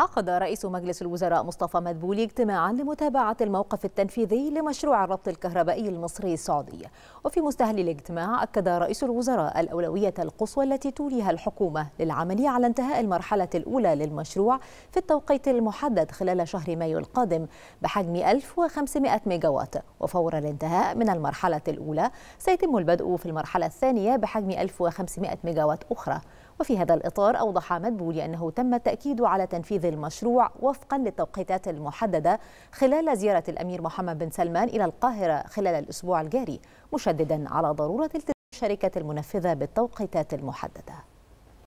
عقد رئيس مجلس الوزراء مصطفى مدبولي اجتماعا لمتابعة الموقف التنفيذي لمشروع الربط الكهربائي المصري السعودي وفي مستهل الاجتماع أكد رئيس الوزراء الأولوية القصوى التي توليها الحكومة للعمل على انتهاء المرحلة الأولى للمشروع في التوقيت المحدد خلال شهر مايو القادم بحجم 1500 ميجاوات وفور الانتهاء من المرحلة الأولى سيتم البدء في المرحلة الثانية بحجم 1500 ميجاوات أخرى وفي هذا الإطار أوضح مدبولي أنه تم التأكيد على تنفيذ المشروع وفقا للتوقيتات المحددة خلال زيارة الأمير محمد بن سلمان إلى القاهرة خلال الأسبوع الجاري مشددا على ضرورة التزام الشركة المنفذة بالتوقيتات المحددة